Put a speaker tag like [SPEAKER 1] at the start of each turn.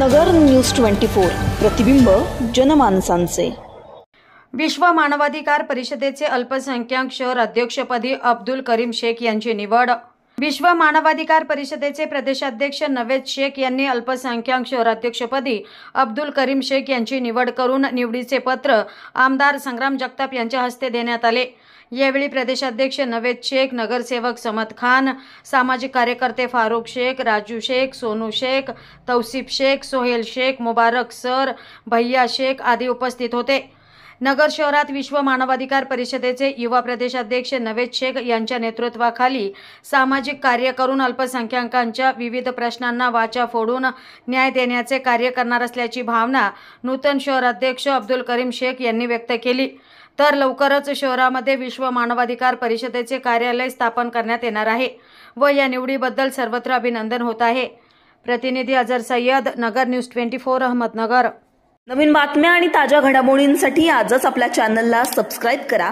[SPEAKER 1] नगर news twenty four प्रतिबिंब जनमानसांचे विश्व मानवाधिकार परिषदेचे अल्पसंख्याक शहर अध्यक्षपदी अब्दुल करीम शेख यांची निवड विश्व मानवाधिकार परिषदेचे प्रदेशाध्यक्ष नवेद शेख यांनी अल्पसंख्याक शहराध्यक्षपदी अब्दुल करीम शेख यांची निवड करून निवडीचे पत्र आमदार संग्राम जगताप यांच्या हस्ते देण्यात आले यावेळी प्रदेशाध्यक्ष नवेद शेख नगरसेवक समद खान सामाजिक कार्यकर्ते फारुख शेख राजू शेख सोनू शेख तौसिफ शेख सोहेल शेख मुबारक सर भैया शेख आदी उपस्थित होते नगर शहरात विश्व मानवाधिकार परिषदेचे युवा प्रदेशाध्यक्ष नवेद शेख यांच्या नेतृत्वाखाली सामाजिक कार्य करून अल्पसंख्याकांच्या विविध प्रश्नांना वाचा फोडून न्याय देण्याचे कार्य करणार असल्याची भावना नूतन शहराध्यक्ष अब्दुल करीम शेख यांनी व्यक्त केली तर लवकरच शहरामध्ये विश्व मानवाधिकार परिषदेचे कार्यालय स्थापन करण्यात येणार आहे व या निवडीबद्दल सर्वत्र अभिनंदन होत आहे प्रतिनिधी Azhar Sayyad Nagar news twenty four Ahmednagar नवीन बातम्या आणि ताज्या घडामोडींसाठी आजच आपल्या चॅनलला सबस्क्राईब करा